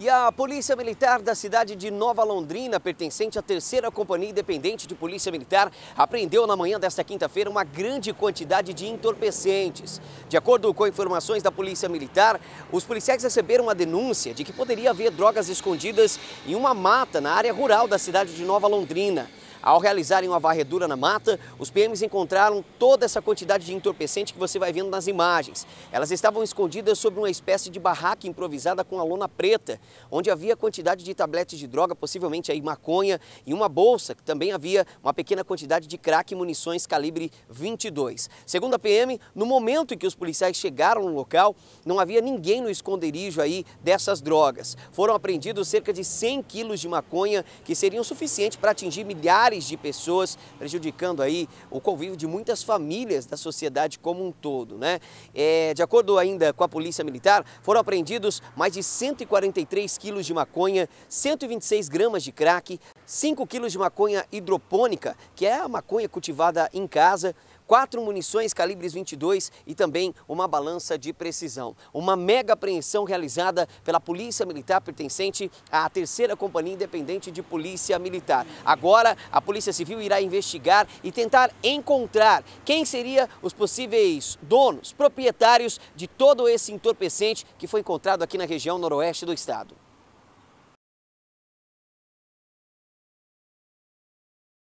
E a Polícia Militar da cidade de Nova Londrina, pertencente à terceira Companhia Independente de Polícia Militar, apreendeu na manhã desta quinta-feira uma grande quantidade de entorpecentes. De acordo com informações da Polícia Militar, os policiais receberam a denúncia de que poderia haver drogas escondidas em uma mata na área rural da cidade de Nova Londrina. Ao realizarem uma varredura na mata, os PMs encontraram toda essa quantidade de entorpecente que você vai vendo nas imagens. Elas estavam escondidas sobre uma espécie de barraca improvisada com a lona preta, onde havia quantidade de tabletes de droga, possivelmente aí maconha, e uma bolsa, que também havia uma pequena quantidade de crack e munições calibre 22. Segundo a PM, no momento em que os policiais chegaram no local, não havia ninguém no esconderijo aí dessas drogas. Foram apreendidos cerca de 100 quilos de maconha, que seriam suficientes para atingir milhares milhares de pessoas, prejudicando aí o convívio de muitas famílias da sociedade como um todo. Né? É, de acordo ainda com a Polícia Militar, foram apreendidos mais de 143 quilos de maconha, 126 gramas de crack, 5 quilos de maconha hidropônica, que é a maconha cultivada em casa, quatro munições calibres 22 e também uma balança de precisão. Uma mega apreensão realizada pela Polícia Militar pertencente à Terceira Companhia Independente de Polícia Militar. Agora, a Polícia Civil irá investigar e tentar encontrar quem seria os possíveis donos, proprietários de todo esse entorpecente que foi encontrado aqui na região noroeste do estado.